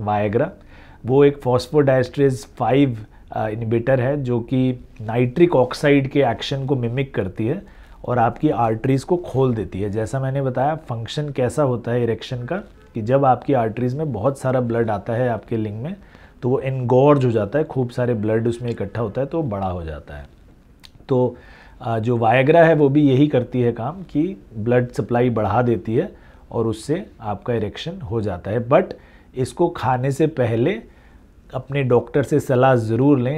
Viagra वो एक phosphodiesterase five inhibitor है जो कि नाइट्रिक ऑक्साइड के एक्शन को मिमिक करती है और आपकी आर्टरीज़ को खोल देती है जैसा मैंने बताया फंक्शन कैसा होता है इरेक्शन का कि जब आपकी आर्टरीज़ में बहुत सारा ब्लड आता है आपके लिंग में तो वो इनगॉर्ज हो जाता है खूब सारे ब्लड उसमें इकट्ठा होता है तो बड़ा हो जाता है तो uh, जो वायग्रा है वो भी यही करती है काम कि ब्लड सप्लाई बढ़ा देती है और उससे आपका इरेक्शन हो जाता है बट इसको खाने से पहले अपने डॉक्टर से सलाह ज़रूर लें